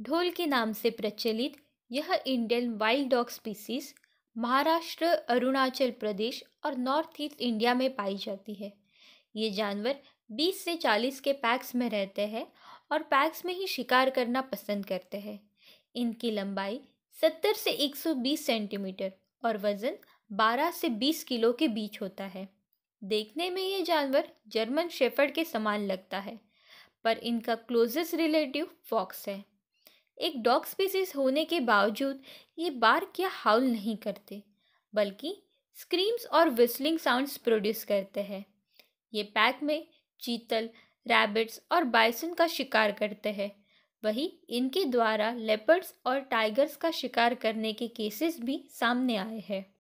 ढोल के नाम से प्रचलित यह Indian wild dog species Maharashtra Arunachal Pradesh और नॉर्थ ईस्ट इंडिया में पाई जाती है ये जानवर 20 से 40 के पैक्स में रहते हैं और पैक्स में ही शिकार करना पसंद करते हैं इनकी लंबाई 70 से 120 सेंटीमीटर और वज़न 12 से 20 किलो के बीच होता है देखने में ये जानवर जर्मन शेफर्ड के समान लगता है पर इनका क्लोजेस्ट रिलेटिव फॉक्स है एक डॉग स्पीसीज होने के बावजूद ये बार क्या हाउल नहीं करते बल्कि स्क्रीम्स और विस्लिंग साउंड्स प्रोड्यूस करते हैं ये पैक में चीतल रैबिट्स और बाइसन का शिकार करते हैं वही इनके द्वारा लेपर्ड्स और टाइगर्स का शिकार करने के केसेस भी सामने आए हैं